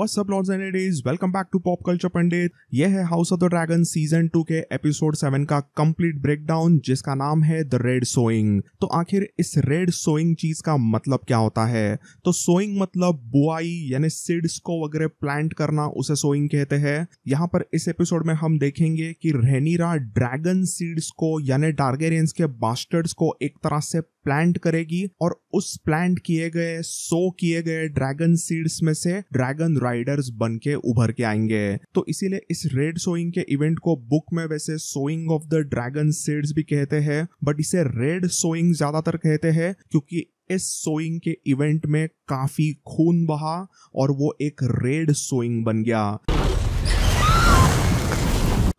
What's up, lords and ladies? Welcome back to Pop Culture Pandit. ये है House of the Dragon season two के episode seven का complete breakdown जिसका नाम है द रेड सोइंग तो आखिर इस रेड सोइंग चीज का मतलब क्या होता है तो सोइंग मतलब बुआई यानी सीड्स को वगैरह प्लांट करना उसे सोइंग कहते हैं यहाँ पर इस एपिसोड में हम देखेंगे कि रेनीरा ड्रैगन सीड्स को यानी डार्गेरियंस के बास्टर्ड्स को एक तरह से प्लांट करेगी और उस प्लांट किए गए सो किए गए ड्रैगन सीड्स में से ड्रैगन राइडर्स बन के उभर के आएंगे तो इसीलिए इस रेड सोइंग के इवेंट को बुक में वैसे sowing of the dragon seeds भी कहते हैं बट इसे रेड सोइंग ज्यादातर कहते हैं क्योंकि इस सोइंग के इवेंट में काफी खून बहा और वो एक रेड सोइंग बन गया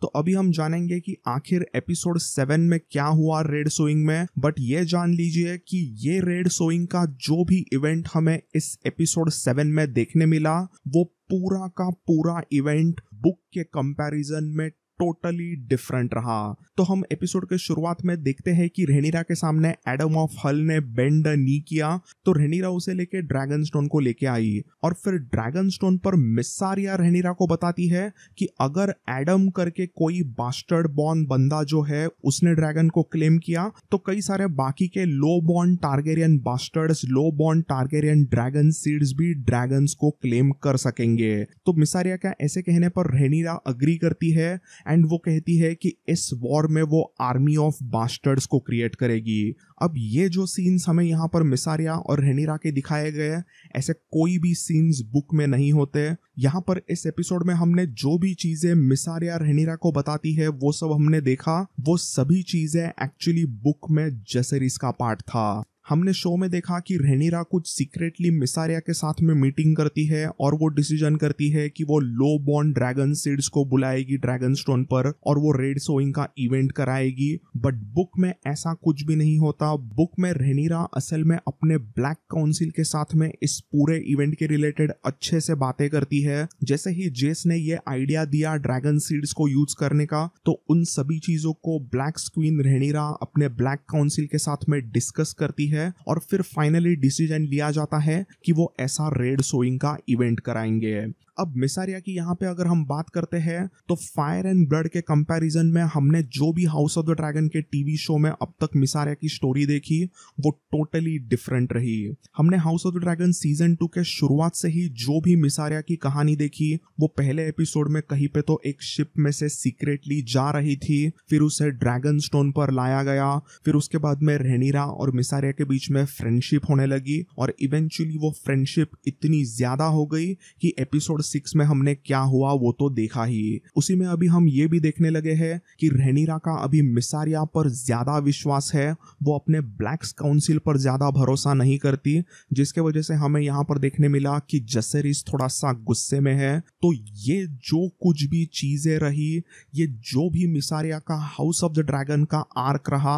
तो अभी हम जानेंगे कि आखिर एपिसोड सेवन में क्या हुआ रेड सोइंग में बट ये जान लीजिए कि ये रेड सोइंग का जो भी इवेंट हमें इस एपिसोड सेवन में देखने मिला वो पूरा का पूरा इवेंट बुक के कंपैरिजन में टोटली डिफरेंट रहा तो हम एपिसोड के शुरुआत में देखते हैं कि रेनीरा के सामने एडम ऑफ हल ने बेंड नी किया तो रेनीरा उसे लेके ड्रैगन स्टोन को लेके आई और फिर ड्रैगन स्टोन पर मिसारिया रेनीरा को बताती है कि अगर एडम करके कोई बास्टर्ड बॉर्न बंदा जो है उसने ड्रैगन को क्लेम किया तो कई सारे बाकी के low born Targaryen bastard low born Targaryen dragon seeds भी ड्रैगन को क्लेम कर सकेंगे तो मिसारिया का ऐसे कहने पर रेनीरा अग्री करती है एंड वो कहती है कि इस वॉर में वो आर्मी ऑफ बास्टर्ड्स को क्रिएट करेगी अब ये जो सीन्स हमें यहाँ पर मिसारिया और रेनिरा के दिखाए गए ऐसे कोई भी सीन्स बुक में नहीं होते यहाँ पर इस एपिसोड में हमने जो भी चीजें मिसारिया रेनिरा को बताती है वो सब हमने देखा वो सभी चीजें एक्चुअली बुक में जसेरिस का पार्ट था हमने शो में देखा कि रहनीरा कुछ सीक्रेटली मिसारिया के साथ में मीटिंग करती है और वो डिसीजन करती है कि वो लो बॉर्न ड्रैगन सीड्स को बुलाएगी ड्रैगन स्टोन पर और वो रेड सोइंग का इवेंट कराएगी बट बुक में ऐसा कुछ भी नहीं होता बुक में रहनीरा असल में अपने ब्लैक काउंसिल के साथ में इस पूरे इवेंट के रिलेटेड अच्छे से बातें करती है जैसे ही जेस ने ये आइडिया दिया ड्रैगन सीड्स को यूज करने का तो उन सभी चीजों को ब्लैक स्क्वीन रेनीरा अपने ब्लैक काउंसिल के साथ में डिस्कस करती है है और फिर फाइनली डिसीजन लिया जाता है कि वो ऐसा रेड शोइंग का इवेंट कराएंगे अब मिसारिया की यहाँ पे अगर हम बात करते हैं तो फायर एंड ब्लड के कंपैरिजन में हमने जो भी हाउस ऑफ द ड्रैगन के टीवी शो में अब तक मिसारिया की स्टोरी देखी वो टोटली डिफरेंट रही हमने House of the Dragon season two के शुरुआत से ही जो भी मिसारिया की कहानी देखी वो पहले एपिसोड में कहीं पे तो एक शिप में से सीक्रेटली जा रही थी फिर उसे ड्रैगन स्टोन पर लाया गया फिर उसके बाद में रेनीरा और मिसारिया के बीच में फ्रेंडशिप होने लगी और इवेंचुअली वो फ्रेंडशिप इतनी ज्यादा हो गई कि एपिसोड और सिक्स में हमने क्या हुआ वो तो देखा ही उसी में अभी हम ये भी देखने लगे हैं कि रेनीरा का अभी मिसारिया पर ज्यादा विश्वास है वो अपने ब्लैक्स काउंसिल पर ज्यादा भरोसा नहीं करती जिसके वजह से हमें यहाँ पर देखने मिला कि जसेरिस थोड़ा सा गुस्से में है तो ये जो कुछ भी चीजें रही ये जो भी मिसारिया का हाउस ऑफ द ड्रैगन का आर्क रहा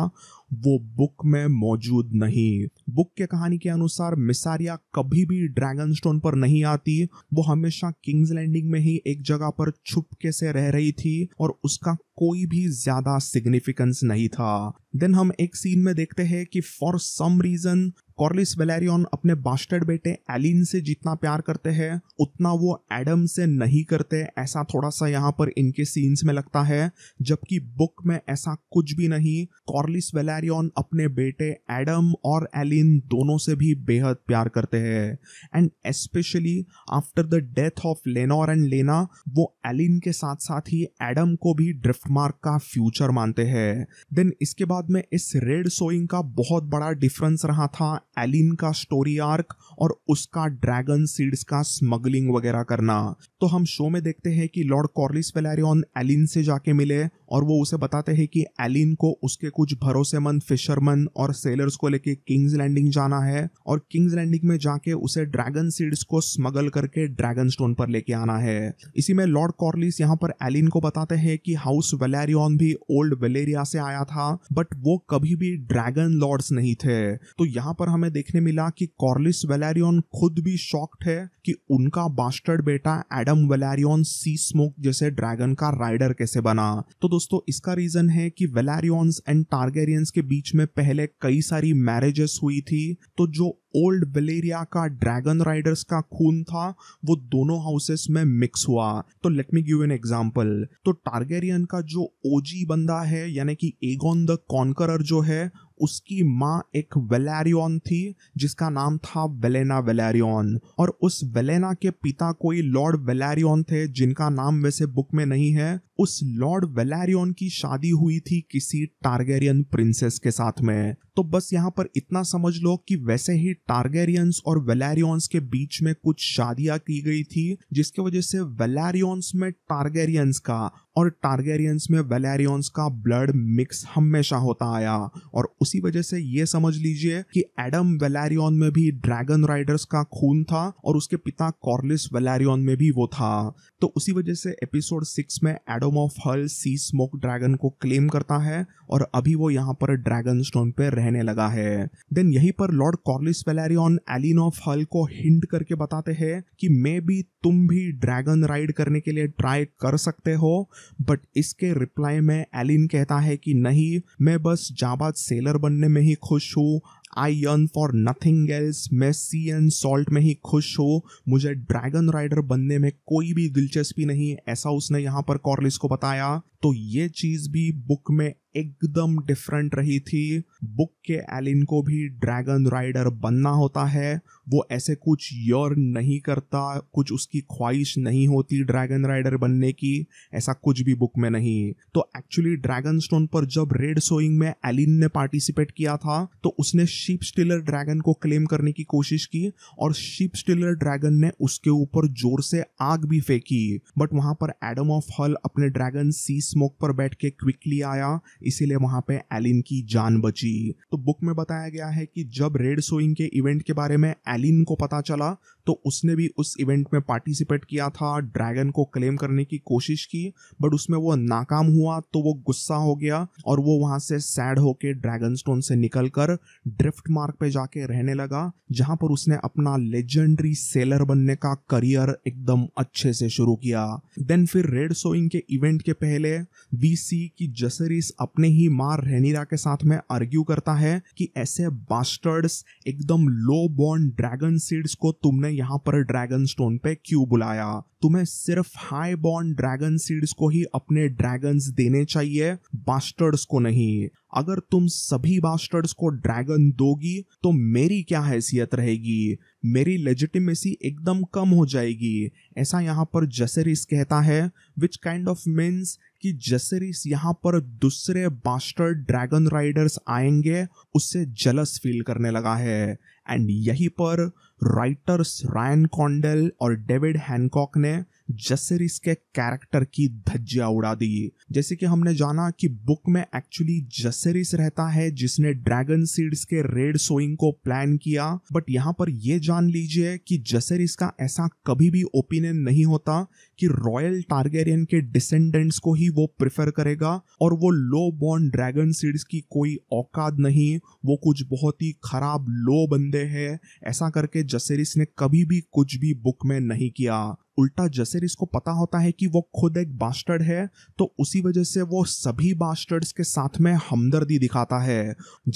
वो बुक में मौजूद नहीं बुक के कहानी के अनुसार मिसारिया कभी भी ड्रैगन स्टोन पर नहीं आती वो हमेशा किंग्स लैंडिंग में ही एक जगह पर छुपके से रह रही थी और उसका कोई भी ज्यादा सिग्निफिकेंस नहीं था देन हम एक सीन में देखते हैं कि for some reason Corlys Velaryon अपने बास्टर्ड बेटे एलिन से जितना प्यार करते हैं उतना वो एडम से नहीं करते ऐसा थोड़ा सा यहाँ पर इनके सीन्स में लगता है जबकि बुक में ऐसा कुछ भी नहीं कॉर्लिस वेलेरियन अपने बेटे एडम और एलिन दोनों से भी बेहद प्यार करते हैं and especially after the death of Laenor and Laena वो एलिन के साथ साथ ही एडम को भी ड्रिफ्ट मार्क का फ्यूचर मानते हैं देन इसके बाद में इस रेड सोइंग का बहुत बड़ा डिफरेंस रहा था एलिन का स्टोरी आर्क और उसका ड्रैगन सीड्स का स्मगलिंग वगैरह करना तो हम शो में देखते हैं कि लॉर्ड कॉर्लिस वेलारियन एलिन से जाके मिले और वो उसे बताते हैं कि एलिन को उसके कुछ भरोसेमंद फिशरमैन और सेलर्स को लेके किंग्स लैंडिंग जाना है और किंग्स लैंडिंग में जाके उसे ड्रैगन सीड्स को स्मगल करके ड्रैगन स्टोन पर लेके आना है इसी में लॉर्ड कॉर्लिस यहाँ पर एलिन को बताते हैं कि हाउस वेलेरियन भी ओल्ड वेलेरिया से आया था बट वो कभी भी ड्रैगन लॉर्ड्स नहीं थे तो यहाँ पर हमें देखने मिला कि कॉर्लिस वेलेरियन खुद भी शॉक्ड है कि उनका बास्टर्ड बेटा Addam Addam Velaryon Seasmoke जैसे ड्रैगन का राइडर कैसे बना तो दोस्तों इसका रीजन है कि वेलैरियंस एंड टारगेरियंस के बीच में पहले कई सारी मैरिजेस हुई थी तो जो ओल्ड बलेरिया का ड्रैगन राइडर्स का खून था वो दोनों हाउसेस में मिक्स हुआ तो let me give an example तो टारगेरियन का जो ओजी बंदा है यानी कि एगोन द कॉन्करर जो है उसकी माँ एक वेलेरियन थी जिसका नाम था वेलेना वेलेरियन और उस वेलेना के पिता कोई लॉर्ड वेलेरियन थे जिनका नाम वैसे बुक में नहीं है उस लॉर्ड वेलेरियन की शादी हुई थी किसी टारगेरियन प्रिंसेस के साथ में तो बस यहाँ पर इतना समझ लो कि वैसे ही टारगेरियंस और वेलैरियंस के बीच में कुछ शादियां की गई थी जिसके वजह से वेलैरियंस में टारगेरियंस का और टारगेरियंस में वेलेरियंस का ब्लड मिक्स हमेशा होता आया और उसी वजह से ये समझ लीजिए कि एडम वेलेरियन में भी ड्रैगन राइडर्स का खून था और उसके पिता कॉर्लिस वेलेरियन में भी वो था तो उसी वजह से एपिसोड सिक्स में Addam of Hull Seasmoke dragon को क्लेम करता है और अभी वो यहाँ पर ड्रैगन स्टोन पे रहने लगा है देन यहीं पर Lord Corlys Velaryon Alyn of Hull को हिंट करके बताते हैं कि मे बी तुम भी ड्रैगन राइड करने के लिए ट्राई कर सकते हो बट इसके रिप्लाई में एलिन कहता है कि नहीं मैं बस जाबाद सेलर बनने में ही खुश हूँ I yearn for nothing else मैं सी एंड सॉल्ट में ही खुश हो मुझे ड्रैगन राइडर बनने में कोई भी दिलचस्पी नहीं ऐसा उसने यहाँ पर कॉर्लिस को बताया तो ये चीज़ भी बुक में एकदम डिफरेंट रही थी बुक के एलिन को भी ड्रैगन राइडर बनना होता है वो ऐसे कुछ योर नहीं करता कुछ उसकी ख्वाहिश नहीं होती ड्रैगन राइडर बनने की ऐसा कुछ भी बुक में नहीं तो एक्चुअली ड्रैगन स्टोन पर जब रेड सोइंग में एलिन ने पार्टिसिपेट किया था तो उसने शिप स्टिलर ड्रैगन को क्लेम करने की कोशिश की और शिप स्टिलर ड्रैगन ने उसके ऊपर जोर से आग भी फेंकी बट वहां पर एडम ऑफ हल अपने ड्रैगन सी स्मोक पर बैठ के क्विकली आया इसीलिए वहां पे एलिन की जान बची तो बुक में बताया गया है कि जब रेड सोइंग के इवेंट के बारे में एलिन को पता चला तो उसने भी उस इवेंट में पार्टिसिपेट किया था ड्रैगन को क्लेम करने की कोशिश की बट उसमें वो नाकाम हुआ तो वो गुस्सा हो गया और वो वहां से सैड होके ड्रैगन स्टोन से निकल कर ड्रिफ्ट मार्क पे जाके रहने लगा जहां पर उसने अपना लेजेंडरी सेलर बनने का करियर एकदम अच्छे से शुरू किया देन फिर रेड सोइंग के इवेंट के पहले बीसी की जसरिस अपने ही मार रेनिरा के साथ में आर्ग्यू करता है कि ऐसे बास्टर्ड्स एकदम लो बॉर्न ड्रैगन सीड्स को तुमने यहाँ पर ड्रैगन स्टोन पे क्यों बुलाया तुम्हें सिर्फ हाई बॉन्ड ड्रैगन सीड्स को ही अपने ड्रैगन देने चाहिए बास्टर्ड्स को नहीं अगर तुम सभी बास्टर्ड्स को ड्रैगन दोगी तो मेरी क्या हैसियत रहेगी मेरी लेजिटिमेसी एकदम कम हो जाएगी ऐसा यहाँ पर जसेरिस कहता है विच काइंड ऑफ मीन्स कि जसेरिस यहाँ पर दूसरे बास्टर्ड ड्रैगन राइडर्स आएंगे उससे जलस फील करने लगा है एंड यही पर राइटर्स रायन कॉन्डल और डेविड हैनकॉक ने जसरिस के कैरेक्टर की धज्जिया उड़ा दी जैसे कि हमने जाना कि बुक में एक्चुअली जसरिस रहता है जिसने ड्रैगन सीड्स के रेड सोइंग को प्लान किया बट यहाँ पर यह जान लीजिए कि जसरिस का ऐसा कभी भी ओपिनियन नहीं होता कि रॉयल टारगेरियन के डिसेंडेंट्स को ही वो प्रेफर करेगा और वो लो बॉर्न ड्रैगन सीड्स की कोई औकात नहीं वो कुछ बहुत ही खराब लो बंदे हैं ऐसा करके जसेरिस ने कभी भी कुछ भी बुक में नहीं किया उल्टा जसर इसको पता होता है कि वो खुद एक बास्टर्ड है तो उसी वजह से वो सभी बास्टर्ड्स के साथ में हमदर्दी दिखाता है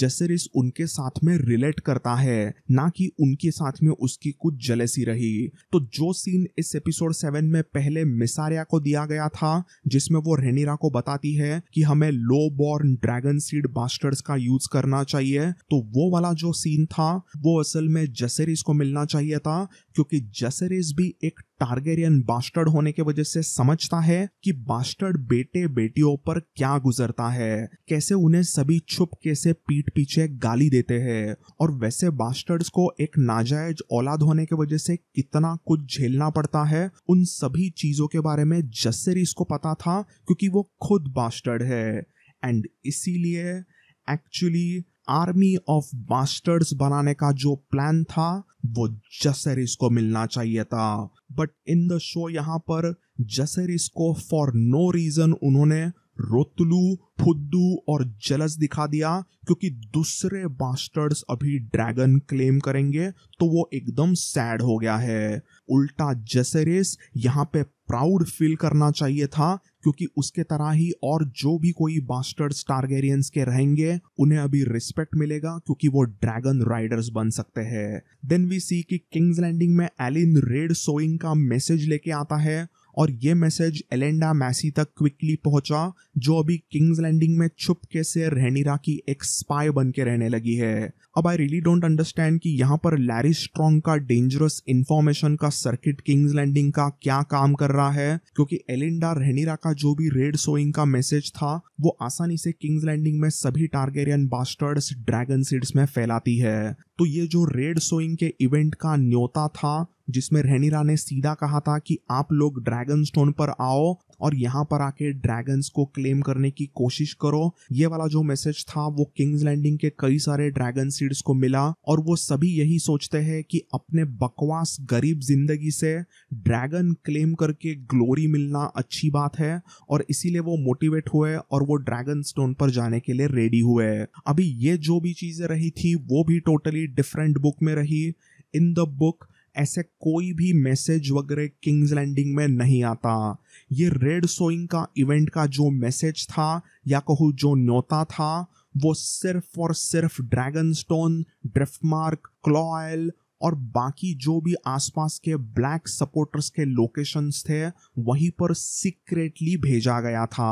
जसर इस उनके साथ में रिलेट करता है ना कि उनके साथ में उसकी कुछ जलेसी रही तो जो सीन इस एपिसोड सेवन में पहले मिसारिया को दिया गया था जिसमें वो रेनिरा को बताती है कि हमें low born dragon seed bastards का यूज करना चाहिए तो वो वाला जो सीन था वो असल में जसेरिस को मिलना चाहिए था क्योंकि जसेरिस भी एक टारगेरियन बास्टर्ड होने के वजह से समझता है कि बास्टर्ड बेटे बेटियों पर क्या गुजरता है कैसे उन्हें सभी छुप के से पीठ पीछे गाली देते हैं और वैसे बास्टर्ड्स को एक नाजायज औलाद होने के वजह से कितना कुछ झेलना पड़ता है उन सभी चीजों के बारे में जस्सेरीज को पता था क्योंकि वो खुद बास्टर्ड है एंड इसीलिए एक्चुअली आर्मी ऑफ मास्टर्स बनाने का जो प्लान था वो जसेरिस को मिलना चाहिए था बट इन द शो यहाँ पर जसेरिस को फॉर नो रीजन उन्होंने रोतलू फुद्दू और जलस दिखा दिया क्योंकि दूसरे बास्टर्ड्स अभी ड्रैगन क्लेम करेंगे तो वो एकदम सैड हो गया है उल्टा जसेरिस यहाँ पे प्राउड फील करना चाहिए था क्योंकि उसके तरह ही और जो भी कोई बास्टर्ड्स टारगेरियंस के रहेंगे उन्हें अभी रिस्पेक्ट मिलेगा क्योंकि वो ड्रैगन राइडर्स बन सकते हैं देन वी सी कि किंग्स लैंडिंग में एलिन रेड सोइंग का मैसेज लेके आता है और ये मैसेज एलेंडा मैसी तक क्विकली पहुंचा जो अभी किंग्स लैंडिंग में छुप के से रहनीरा की एक स्पाई बन के रहने लगी है अब आई रियली डोंट अंडरस्टैंड कि यहाँ पर लैरी स्ट्रॉन्ग का डेंजरस इन्फॉर्मेशन का सर्किट किंग्स लैंडिंग का क्या काम कर रहा है क्योंकि एलिंडा रहनीरा का जो भी रेड सोइंग का मैसेज था वो आसानी से किंग्स लैंडिंग में सभी टारगेरियन बास्टर्ड्स ड्रैगन सीड्स में फैलाती है तो ये जो रेड सोइंग के इवेंट का न्योता था जिसमें रहनीरा ने सीधा कहा था कि आप लोग ड्रैगन स्टोन पर आओ और यहाँ पर आके ड्रैगन्स को क्लेम करने की कोशिश करो ये वाला जो मैसेज था वो किंग्स लैंडिंग के कई सारे ड्रैगन सीड्स को मिला और वो सभी यही सोचते हैं कि अपने बकवास गरीब जिंदगी से ड्रैगन क्लेम करके ग्लोरी मिलना अच्छी बात है और इसीलिए वो मोटिवेट हुए और वो ड्रैगन स्टोन पर जाने के लिए रेडी हुए अभी ये जो भी चीजें रही थी वो भी टोटली डिफरेंट बुक में रही इन द बुक ऐसे कोई भी मैसेज वगैरह किंग्स लैंडिंग में नहीं आता ये रेड सोइंग का इवेंट का जो मैसेज था या कहो जो न्योता था वो सिर्फ और सिर्फ ड्रैगन स्टोन ड्रिफ्ट मार्क क्लॉयल और बाकी जो भी आसपास के ब्लैक सपोर्टर्स के लोकेशंस थे वहीं पर सीक्रेटली भेजा गया था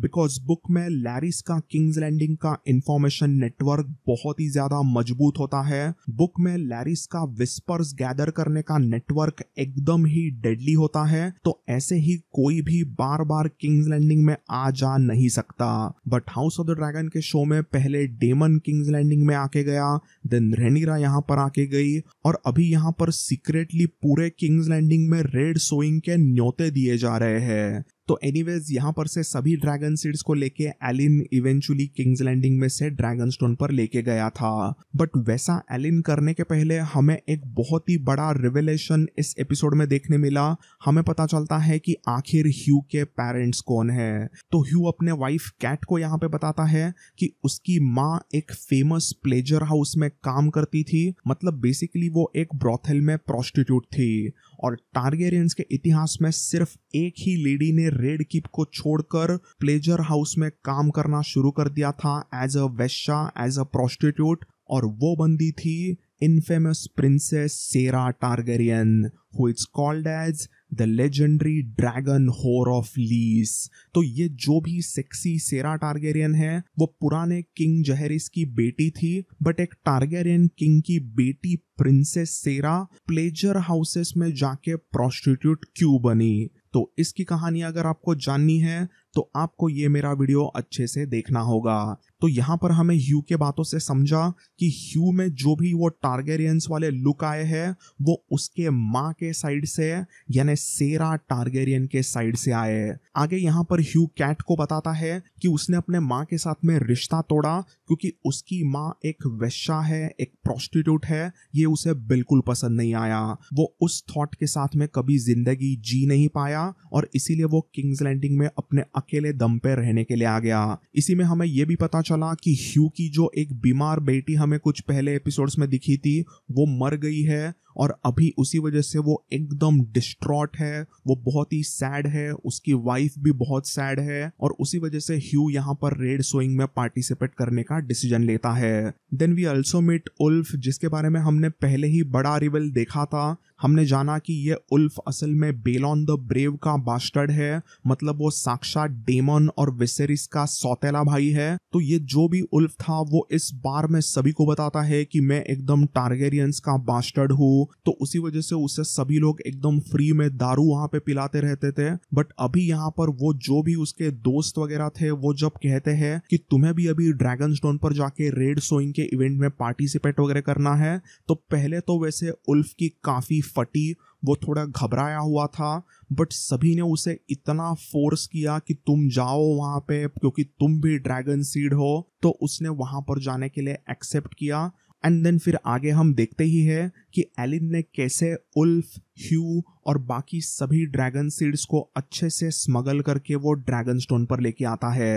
बिकॉज बुक में लैरिस का किंग्स लैंडिंग का इंफॉर्मेशन नेटवर्क बहुत ही ज्यादा मजबूत होता है बुक में लैरिस का विस्पर्स गैदर करने का नेटवर्क एकदम ही डेडली होता है तो ऐसे ही कोई भी बार बार किंग्स लैंडिंग में आ जा नहीं सकता but House of the Dragon के शो में पहले डेमन किंग्स लैंडिंग में आके गया देन रेनिरा यहाँ पर आके गई और और अभी यहाँ पर सीक्रेटली पूरे किंग्स लैंडिंग में रेड सोइंग के न्योते दिए जा रहे हैं तो एनीवेज यहाँ पर से सभी ड्रैगन सीड्स को लेके एलिन इवेंचुअली किंग्स लैंडिंग में से ड्रैगन स्टोन पर लेके गया था बट वैसा एलिन करने के पहले हमें एक बहुत ही बड़ा रिवेलेशन इस एपिसोड में देखने मिला हमें पता चलता है कि आखिर ह्यू के पेरेंट्स कौन है तो ह्यू अपने वाइफ कैट को यहाँ पे बताता है कि उसकी माँ एक फेमस प्लेजर हाउस में काम करती थी मतलब बेसिकली वो एक ब्रॉथल में प्रोस्टिट्यूट थी और टारगेरियंस के इतिहास में सिर्फ एक ही लेडी ने रेड कीप को छोड़कर प्लेजर हाउस में काम करना शुरू कर दिया था एज अ वेश्या एज अ प्रोस्टिट्यूट और वो बंदी थी infamous princess Saera Targaryen who is called as the legendary dragon whore of Lys तो ये जो भी सेक्सी सेरा टारगेरियन है वो पुराने किंग जहरिस की बेटी थी बट एक टारगेरियन किंग की बेटी प्रिंसेस सेरा प्लेजर हाउसेस में जाके प्रोस्टिट्यूट क्यों बनी तो इसकी कहानी अगर आपको जाननी है तो आपको ये मेरा वीडियो अच्छे से देखना होगा तो यहाँ पर हमें ह्यू के बातों से समझा कि ह्यू में जो भी वो टारगेरियंस वाले लुक आए हैं वो उसके माँ के साइड से यानी सेरा टारगेरियन के साइड से आए हैं आगे यहाँ पर ह्यू कैट को बताता है कि उसने अपने माँ के साथ में रिश्ता तोड़ा क्योंकि उसकी माँ एक वेश्या है एक प्रोस्टिट्यूट है ये उसे बिल्कुल पसंद नहीं आया वो उस थॉट के साथ में कभी जिंदगी जी नहीं पाया और इसीलिए वो किंग्स लैंडिंग में अपने अकेले दम पे रहने के लिए आ गया इसी में हमें यह भी पता चला कि ह्यू की जो एक बीमार बेटी हमें कुछ पहले एपिसोड्स में दिखी थी वो मर गई है और अभी उसी वजह से वो एकदम डिस्ट्रॉट है वो बहुत ही सैड है उसकी वाइफ भी बहुत सैड है और उसी वजह से ह्यू यहाँ पर रेड सोइंग में पार्टिसिपेट करने का डिसीजन लेता है then we also meet Ulf जिसके बारे में हमने पहले ही बड़ा रिवल देखा था हमने जाना कि ये उल्फ असल में बेलॉन द ब्रेव का बास्टर्ड है मतलब वो साक्षात डेमन और विसेरिस का सौतेला भाई है तो ये जो भी उल्फ था वो इस बार में सभी को बताता है कि मैं एकदम टारगेरियंस का बास्टर्ड हूँ तो उसी वजह से उसे सभी लोग एकदम फ्री में दारू वहां पे पिलाते रहते थे बट अभी यहाँ पर वो जो भी उसके दोस्त वगैरह थे वो जब कहते हैं कि तुम्हें भी अभी ड्रैगन स्टोन पर जाके रेड सोइंग के इवेंट में पार्टिसिपेट वगैरह करना है तो पहले तो वैसे उल्फ की काफी फटी वो थोड़ा घबराया हुआ था बट सभी ने उसे इतना फोर्स किया कि तुम जाओ वहाँ पे क्योंकि तुम भी ड्रैगन सीड हो तो उसने वहाँ पर जाने के लिए एक्सेप्ट किया एंड देन फिर आगे हम देखते ही है कि एलिन ने कैसे उल्फ ह्यू और बाकी सभी ड्रैगन सीड्स को अच्छे से स्मगल करके वो ड्रैगन स्टोन पर लेके आता है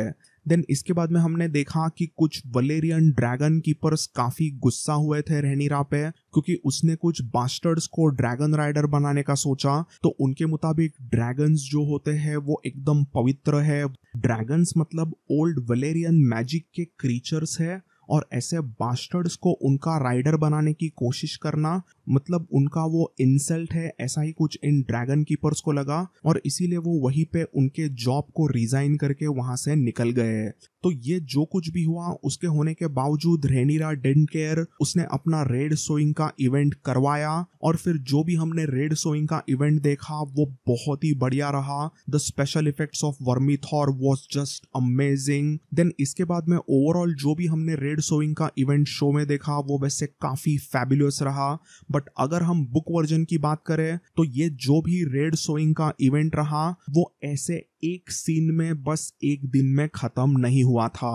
देन इसके बाद में हमने देखा कि कुछ वलेरियन ड्रैगन कीपर्स काफी गुस्सा हुए थे रेनीरा पे क्योंकि उसने कुछ बास्टर्ड्स को ड्रैगन राइडर बनाने का सोचा तो उनके मुताबिक ड्रैगन्स जो होते हैं वो एकदम पवित्र है ड्रैगन्स मतलब ओल्ड वलेरियन मैजिक के क्रीचर्स है और ऐसे बास्टर्ड्स को उनका राइडर बनाने की कोशिश करना मतलब उनका वो इंसल्ट है ऐसा ही कुछ इन ड्रैगन कीपर्स को लगा और इसीलिए वो वहीं पे उनके जॉब को रिजाइन करके वहां से निकल गए तो ये जो कुछ भी हुआ उसके होने के बावजूद रेनीरा डेंट केयर उसने अपना रेड सोइंग का इवेंट करवाया और फिर जो भी हमने रेड सोइंग का इवेंट देखा वो बहुत ही बढ़िया रहा the special effects of Vermithor was just amazing then इसके बाद में ओवरऑल जो भी हमने रेड सोइंग का इवेंट शो में देखा वो वैसे काफी फेबुलस रहा बट अगर हम बुक वर्जन की बात करें तो ये जो भी रेड सोइंग का इवेंट रहा वो ऐसे एक सीन में बस एक दिन में खत्म नहीं हुआ था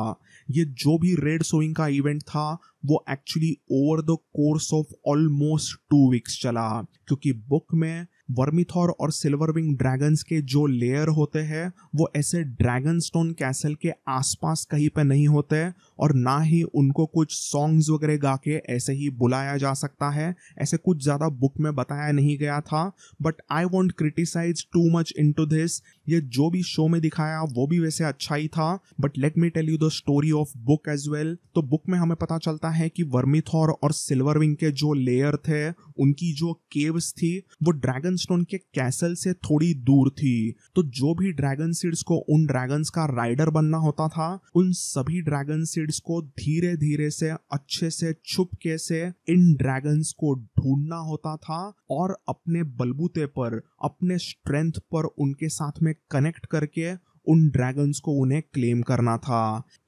ये जो भी रेड सोइंग का इवेंट था वो actually over the course of almost two weeks चला क्योंकि बुक में वर्मिथॉर और सिल्वर विंग ड्रैगन्स के जो लेयर होते हैं वो ऐसे ड्रैगन स्टोन कैसल के आसपास कहीं पे नहीं होते और ना ही उनको कुछ सॉन्ग्स वगैरह गा के ऐसे ही बुलाया जा सकता है ऐसे कुछ ज़्यादा बुक में बताया नहीं गया था but I won't criticize too much into this ये जो भी शो में दिखाया वो भी वैसे अच्छा ही था but let me tell you the story of book as well तो बुक में हमें पता चलता है कि वर्मिथोर और सिल्वर विंग के जो लेयर थे उनकी जो केव्स थी वो ड्रैगन स्टोन के कैसल से थोड़ी दूर थी तो जो भी ड्रैगन सीड्स को उन ड्रैगन्स का राइडर बनना होता था उन सभी ड्रैगन सीड पिरामिड्स को धीरे धीरे से अच्छे से छुपके से इन ड्रैगन्स को ढूंढना होता था और अपने बलबूते पर अपने स्ट्रेंथ पर उनके साथ में कनेक्ट करके उन ड्रैगन्स को उन्हें क्लेम करना था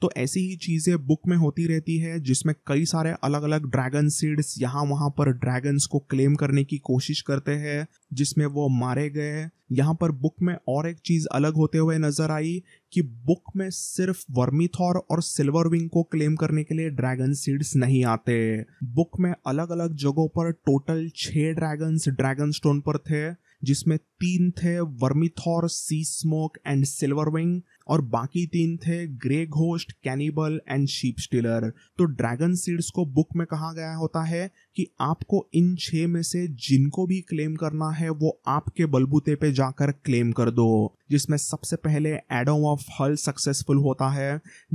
तो ऐसी ही चीज़ें बुक में होती रहती है जिसमें कई सारे अलग अलग ड्रैगन सीड्स यहाँ वहां पर ड्रैगन्स को क्लेम करने की कोशिश करते हैं जिसमें वो मारे गए यहाँ पर बुक में और एक चीज़ अलग होते हुए नजर आई कि बुक में सिर्फ वर्मीथॉर और सिल्वर विंग को क्लेम करने के लिए ड्रैगन सीड्स नहीं आते बुक में अलग अलग जगहों पर टोटल छह ड्रैगन्स ड्रैगन स्टोन पर थे जिसमें तीन थे Vermithor Seasmoke and Silverwing और बाकी तीन थे Grey Ghost Cannibal and Sheepstealer तो ड्रैगन सीड्स को बुक में कहा गया होता है कि आपको इन छह में से जिनको भी क्लेम करना है वो आपके बलबूते पे जाकर क्लेम कर दो जिसमें सबसे पहले एडम ऑफ हल सक्सेसफुल होता है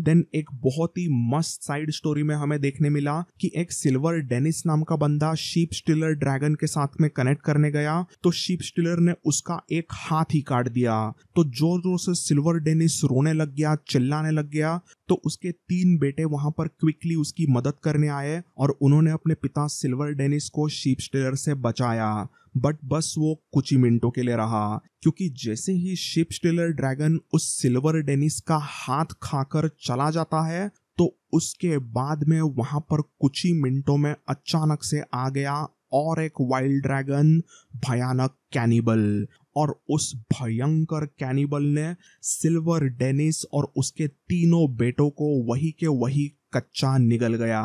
देन एक बहुत ही मस्त साइड स्टोरी में हमें देखने मिला कि एक सिल्वर डेनिस नाम का बंदा शीप स्टिलर ड्रैगन के साथ में कनेक्ट करने गया तो शीप स्टिलर ने उसका एक हाथ ही काट दिया तो जोर जोर से सिल्वर डेनिस रोने लग गया चिल्लाने लग गया तो उसके तीन बेटे वहां पर क्विकली उसकी मदद करने आए और उन्होंने अपने पिता सिल्वर डेनिस को शीप स्टिलर से बचाया बट बस वो कुछ ही मिनटों के लिए रहा क्योंकि जैसे ही शिप स्टेलर ड्रैगन उस सिल्वर डेनिस का हाथ खाकर चला जाता है तो उसके बाद में वहां पर कुछ ही मिनटों में अचानक से आ गया और एक वाइल्ड ड्रैगन भयानक कैनिबल और उस भयंकर कैनिबल ने सिल्वर डेनिस और उसके तीनों बेटों को वही के वही कच्चा निकल गया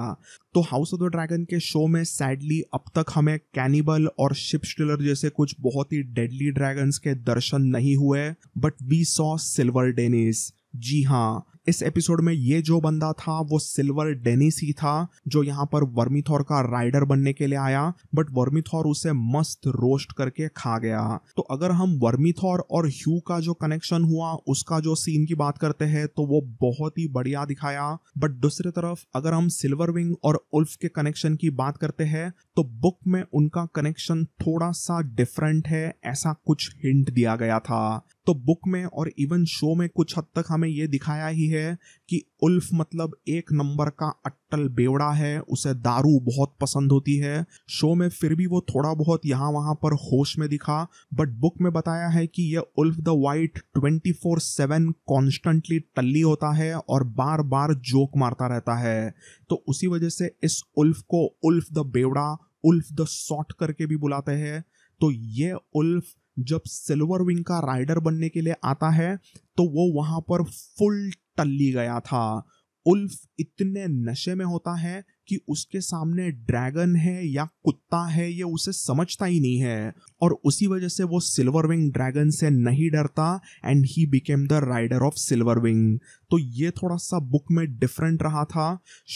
तो हाउस ऑफ द ड्रैगन के शो में सैडली अब तक हमें कैनिबल और शिप स्टिलर जैसे कुछ बहुत ही डेडली ड्रैगन्स के दर्शन नहीं हुए but we saw Silver Denys जी हाँ इस एपिसोड में ये जो बंदा था वो सिल्वर डेनिस ही था जो यहाँ पर वर्मीथोर का राइडर बनने के लिए आया बट वर्मीथोर उसे मस्त रोस्ट करके खा गया तो अगर हम वर्मीथोर और ह्यू का जो कनेक्शन हुआ उसका जो सीन की बात करते हैं तो वो बहुत ही बढ़िया दिखाया बट दूसरी तरफ अगर हम सिल्वर विंग और उल्फ के कनेक्शन की बात करते हैं तो बुक में उनका कनेक्शन थोड़ा सा डिफरेंट है ऐसा कुछ हिंट दिया गया था तो बुक में और इवन शो में कुछ हद तक हमें ये दिखाया ही है कि उल्फ मतलब एक नंबर का अट्टल बेवड़ा है उसे दारू बहुत पसंद होती है शो में फिर भी वो थोड़ा बहुत यहाँ वहाँ पर होश में दिखा बट बुक में बताया है कि यह Ulf the White twenty four seven constantly टल्ली होता है और बार बार जोक मारता रहता है तो उसी वजह से इस उल्फ को उल्फ द बेवड़ा उल्फ द सॉट करके भी बुलाते हैं तो ये उल्फ जब सिल्वर विंग का राइडर बनने के लिए आता है तो वो वहां पर फुल टल्ली गया था उल्फ इतने नशे में होता है कि उसके सामने ड्रैगन है या कुत्ता है ये उसे समझता ही नहीं है और उसी वजह से वो सिल्वर विंग ड्रैगन से नहीं डरता and he became the rider of Silverwing तो ये थोड़ा सा बुक में डिफरेंट रहा था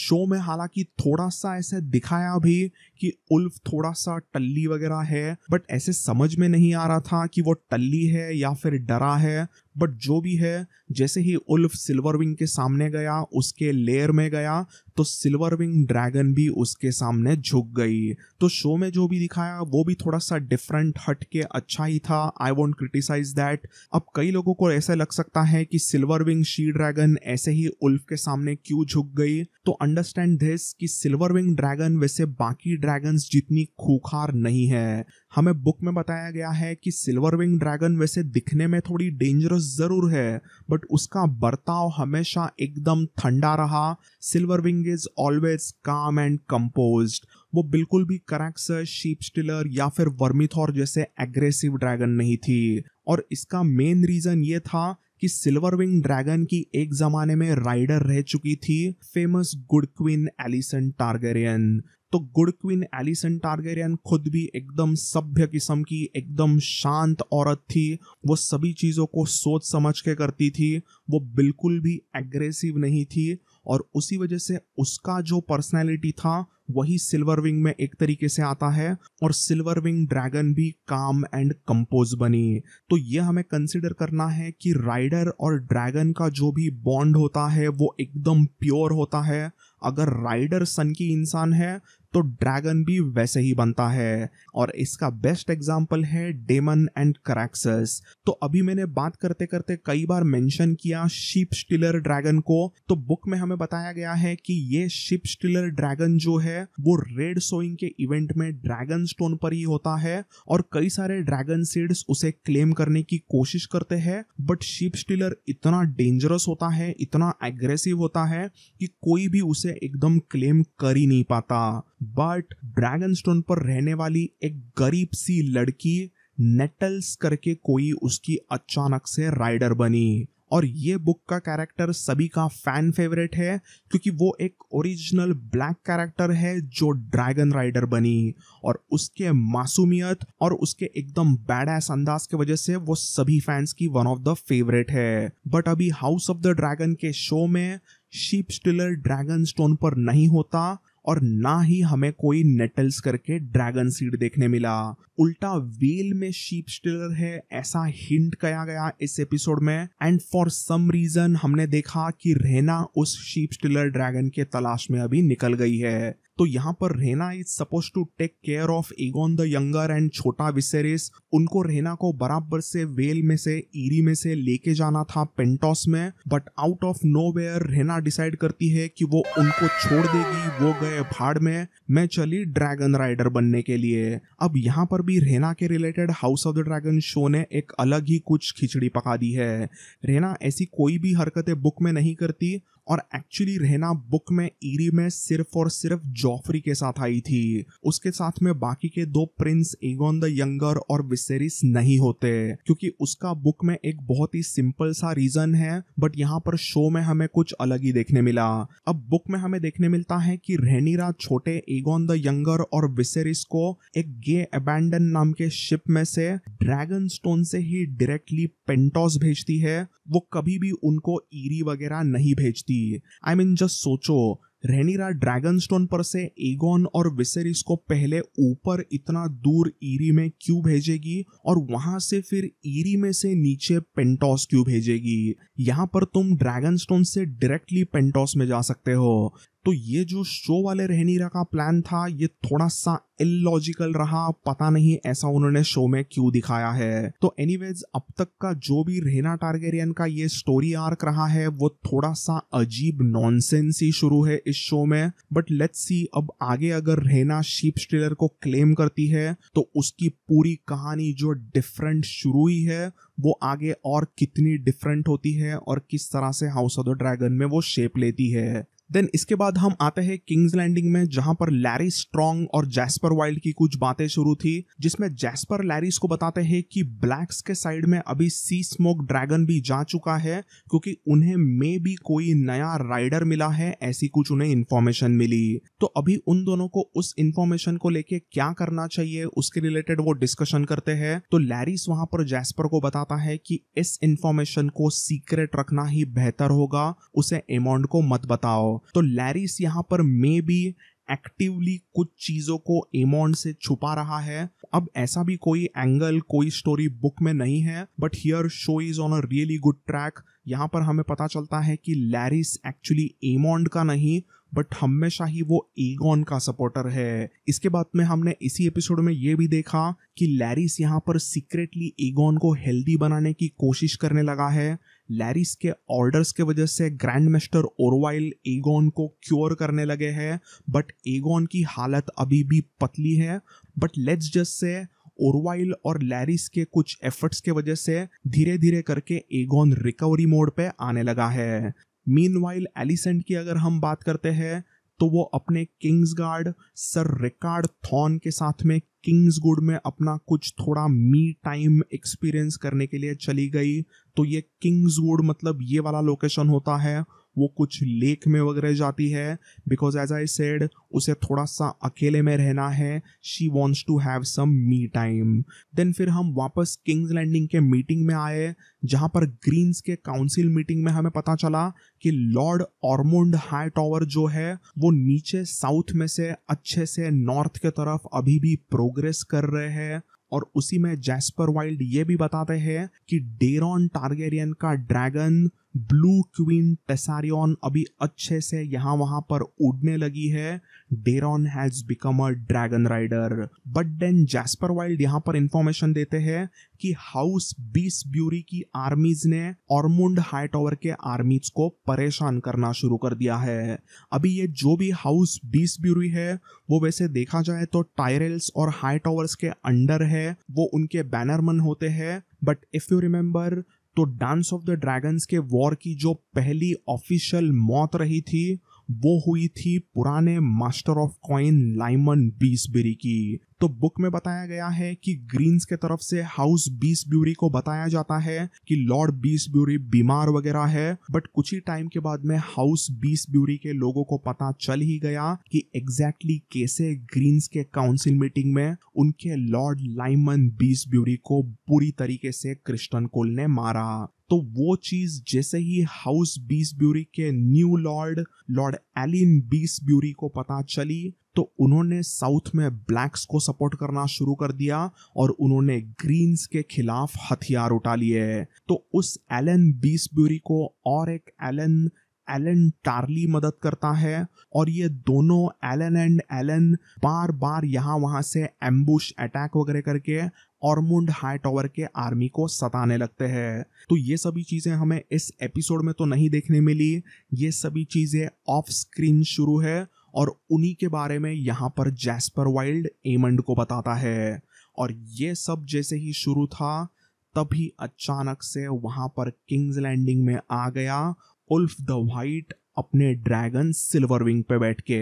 शो में हालांकि थोड़ा सा ऐसे दिखाया भी कि उल्फ थोड़ा सा टल्ली वगैरह है बट ऐसे समझ में नहीं आ रहा था कि वो टल्ली है या फिर डरा है बट जो भी है जैसे ही उल्फ सिल्वर विंग के सामने गया उसके लेयर में गया तो सिल्वर विंग ड्रैगन भी उसके सामने झुक गई तो शो में जो भी दिखाया वो भी थोड़ा सा डिफरेंट हट के अच्छा ही था आई वोट क्रिटिसाइज दैट अब कई लोगों को ऐसा लग सकता है कि Silverwing she dragon dragon ऐसे ही उल्फ के सामने क्यों झुक गई तो अंडरस्टैंड दिस कि सिल्वर विंग ड्रैगन वैसे बाकी ड्रैगन्स जितनी खूखार नहीं है हमें बुक में बताया गया है कि सिल्वर विंग ड्रैगन वैसे दिखने में थोड़ी डेंजरस जरूर है बट उसका बर्ताव हमेशा एकदम ठंडा रहा Silverwing is always calm and compose वो बिल्कुल भी करैक्सर शीप स्टिलर या फिर वर्मिथोर जैसे एग्रेसिव ड्रैगन नहीं थी और इसका मेन रीजन ये था कि सिल्वर विंग ड्रैगन की एक जमाने में राइडर रह चुकी थी famous Good Queen Alysanne Targaryen तो गुड क्वीन एलिसन टारगेरियन खुद भी एकदम सभ्य किस्म की एकदम शांत औरत थी वो सभी चीज़ों को सोच समझ के करती थी वो बिल्कुल भी एग्रेसिव नहीं थी और उसी वजह से उसका जो पर्सनैलिटी था वही सिल्वर विंग में एक तरीके से आता है और सिल्वर विंग ड्रैगन भी काम एंड कंपोज बनी तो ये हमें कंसिडर करना है कि राइडर और ड्रैगन का जो भी बॉन्ड होता है वो एकदम प्योर होता है अगर राइडर सन की इंसान है तो ड्रैगन भी वैसे ही बनता है और इसका बेस्ट एग्जाम्पल है डेमन एंड करैक्सस तो अभी मैंने बात करते करते कई बार मेंशन किया शिप स्टिलर ड्रैगन को तो बुक में हमें बताया गया है कि ये शिप स्टिलर ड्रैगन जो है वो रेड सोइंग के इवेंट में ड्रैगन स्टोन पर ही होता है और कई सारे ड्रैगन सीड्स उसे क्लेम करने की कोशिश करते हैं बट शिप स्टिलर इतना डेंजरस होता है इतना एग्रेसिव होता है कि कोई भी उसे एकदम क्लेम कर ही नहीं पाता बट ड्रैगन स्टोन पर रहने वाली एक गरीब सी लड़की नेटल्स करके कोई उसकी अचानक से राइडर बनी और ये बुक का कैरेक्टर सभी का फैन फेवरेट है क्योंकि वो एक ओरिजिनल ब्लैक कैरेक्टर है जो ड्रैगन राइडर बनी और उसके मासूमियत और उसके एकदम बैड एस अंदाज के वजह से वो सभी फैंस की वन ऑफ द फेवरेट है बट अभी हाउस ऑफ द ड्रैगन के शो में शीप स्टिलर ड्रैगन स्टोन पर नहीं होता और ना ही हमें कोई नेटल्स करके ड्रैगन सीड देखने मिला उल्टा वेल में शीप स्टिलर है ऐसा हिंट किया गया इस एपिसोड में एंड फॉर सम रीजन हमने देखा कि रहना उस शीप स्टिलर ड्रैगन के तलाश में अभी निकल गई है तो यहाँ पर Rhaena is suppose to take care of Aegon the Younger and छोटा विसेरिस उनको रेना को बराबर से वेल में से ईरी में से लेके जाना था पेंटोस में but out of nowhere Rhaena decide करती है कि वो उनको छोड़ देगी वो गए भाड़ में मैं चली ड्रैगन राइडर बनने के लिए अब यहाँ पर भी रेना के related House of the Dragon show ने एक अलग ही कुछ खिचड़ी पका दी है रेना ऐसी कोई भी हरकतें बुक में नहीं करती और एक्चुअली रहना बुक में ईरी e में सिर्फ और सिर्फ जॉफरी के साथ आई थी उसके साथ में बाकी के दो प्रिंस एगोन द यंगर और विसेरिस नहीं होते क्योंकि उसका बुक में एक बहुत ही सिंपल सा रीजन है बट यहाँ पर शो में हमें कुछ अलग ही देखने मिला अब बुक में हमें देखने मिलता है कि रहनीरा छोटे एगोन द यंगर और विसेरिस को एक गे अबैंडन नाम के शिप में से ड्रैगन स्टोन से ही डायरेक्टली पेंटोस भेजती है वो कभी भी उनको ईरी e वगैरह नहीं भेजती I I mean mean, just सोचो रेनिरा ड्रैगन स्टोन पर से एगोन और विसेरिस को पहले ऊपर इतना दूर ईरी में क्यों भेजेगी और वहां से फिर ईरी में से नीचे पेंटोस क्यों भेजेगी यहाँ पर तुम ड्रैगन स्टोन से डायरेक्टली पेंटोस में जा सकते हो तो ये जो शो वाले रहनीरा का प्लान था ये थोड़ा सा इलॉजिकल रहा पता नहीं ऐसा उन्होंने शो में क्यों दिखाया है तो एनीवेज अब तक का जो भी रेना टारगेरियन का ये स्टोरी आर्क रहा है वो थोड़ा सा अजीब नॉनसेंस ही शुरू है इस शो में बट लेट्स सी अब आगे अगर रेना शीप स्टिलर को क्लेम करती है तो उसकी पूरी कहानी जो डिफरेंट शुरू हुई है वो आगे और कितनी डिफरेंट होती है और किस तरह से हाउस ऑफ द ड्रैगन में वो शेप लेती है देन इसके बाद हम आते हैं किंग्स लैंडिंग में जहां पर लैरी स्ट्रॉन्ग और जैस्पर वाइल्ड की कुछ बातें शुरू थी जिसमें जैस्पर लैरिस को बताते हैं कि ब्लैक्स के साइड में अभी सी स्मोक ड्रैगन भी जा चुका है क्योंकि उन्हें मे भी कोई नया राइडर मिला है ऐसी कुछ उन्हें इन्फॉर्मेशन मिली तो अभी उन दोनों को उस इन्फॉर्मेशन को लेके क्या करना चाहिए उसके रिलेटेड वो डिस्कशन करते हैं तो लैरिस वहां पर जैस्पर को बताता है कि इस इन्फॉर्मेशन को सीक्रेट रखना ही बेहतर होगा उसे एमोंड को मत बताओ तो लैरिस यहाँ पर मे बी एक्टिवली कुछ चीज़ों को एमोन से छुपा रहा है अब ऐसा भी कोई एंगल कोई स्टोरी बुक में नहीं है but here show is on a really good track यहाँ पर हमें पता चलता है कि लैरिस एक्चुअली एमोन्ड का नहीं बट हमेशा ही वो एगोन का सपोर्टर है इसके बाद में हमने इसी एपिसोड में ये भी देखा कि लैरिस यहाँ पर सीक्रेटली एगोन को हेल्दी बनाने की कोशिश करने लगा है लैरिस के ऑर्डर्स के वजह से ग्रैंड मास्टर ओरवाइल एगोन को क्योर करने लगे हैं बट एगोन की हालत अभी भी पतली है बट लेट्स जस्ट से ओरवाइल और लैरिस के कुछ एफर्ट्स के वजह से धीरे धीरे करके एगोन रिकवरी मोड पे आने लगा है मीन वाइल एलिसेंट की अगर हम बात करते हैं तो वो अपने Kingsguard Ser Rickard Thorne के साथ में किंग्स गुड में अपना कुछ थोड़ा मी टाइम एक्सपीरियंस करने के लिए चली गई तो ये किंग्स गुड मतलब ये वाला लोकेशन होता है वो कुछ लेक में वगैरह जाती है बिकॉज एज आई सेड उसे थोड़ा सा अकेले में रहना है she wants to have some me time then फिर हम वापस किंग्स लैंडिंग के मीटिंग में आए जहाँ पर ग्रीन्स के काउंसिल मीटिंग में हमें पता चला कि लॉर्ड ऑर्मोंड हाई टॉवर जो है वो नीचे साउथ में से अच्छे से नॉर्थ के तरफ अभी भी प्रोग्रेस कर रहे हैं और उसी में जैस्पर वाइल्ड ये भी बताते हैं कि डेरॉन टारगेरियन का ड्रैगन ब्लू क्वीन टेसारियन अभी अच्छे से यहाँ वहां पर उड़ने लगी है Daeron has become a dragon rider but then Jasper Wylde यहाँ पर इंफॉर्मेशन देते हैं कि हाउस बीस ब्यूरी की आर्मीज ने ऑर्मुंड हाई टावर के आर्मीज को परेशान करना शुरू कर दिया है अभी ये जो भी हाउस बीस ब्यूरी है वो वैसे देखा जाए तो टायरेल्स और हाई टावर्स के अंडर है वो उनके बैनरमन होते हैं बट इफ यू रिमेम्बर तो डांस ऑफ द ड्रैगन्स के वॉर की जो पहली ऑफिशियल मौत रही थी वो हुई थी पुराने Master of Coin Lyman Beesbury की तो बुक में बताया गया है कि ग्रीन्स के तरफ से हाउस बीस ब्यूरी को बताया जाता है कि लॉर्ड बीस ब्यूरी बीमार वगैरह है बट कुछ ही टाइम के बाद में हाउस बीस ब्यूरी के लोगों को पता चल ही गया कि एग्जैक्टली exactly कैसे ग्रीन्स के काउंसिल मीटिंग में उनके लॉर्ड लाइमन बीस ब्यूरी को बुरी तरीके से क्रिस्टन कोल ने मारा तो वो चीज जैसे ही हाउस बीस ब्यूरी के new lord lord Alyn Beesbury को पता चली तो उन्होंने साउथ में ब्लैक्स को सपोर्ट करना शुरू कर दिया और उन्होंने ग्रीन्स के खिलाफ हथियार उठा लिए तो उस एलन बीसब्यूरी को और एक एलन एलन टार्ली मदद करता है और ये दोनों एलन एंड एलन बार बार यहाँ वहाँ से एम्बुश अटैक वगैरह करके ऑर्मुंड हाई टॉवर के आर्मी को सताने लगते हैं तो ये सभी चीज़ें हमें इस एपिसोड में तो नहीं देखने मिली ये सभी चीज़ें ऑफ स्क्रीन शुरू है और उन्हीं के बारे में यहाँ पर जैस्पर वाइल्ड एमंड को बताता है और ये सब जैसे ही शुरू था तभी अचानक से वहां पर किंग्स लैंडिंग में आ गया उल्फ द वाइट अपने ड्रैगन सिल्वर विंग पे बैठ के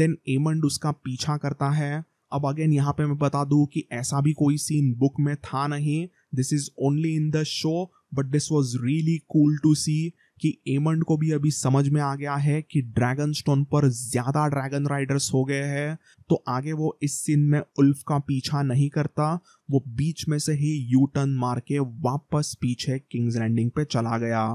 देन एमंड उसका पीछा करता है अब अगेन यहाँ पे मैं बता दू कि ऐसा भी कोई सीन बुक में था नहीं this is only in the show but this was really cool to see कि एमंड को भी अभी समझ में आ गया है कि ड्रैगन स्टोन पर ज्यादा ड्रैगन राइडर्स हो गए हैं तो आगे वो इस सीन में उल्फ का पीछा नहीं करता वो बीच में से ही यू टर्न मार के वापस पीछे किंग्स लैंडिंग पे चला गया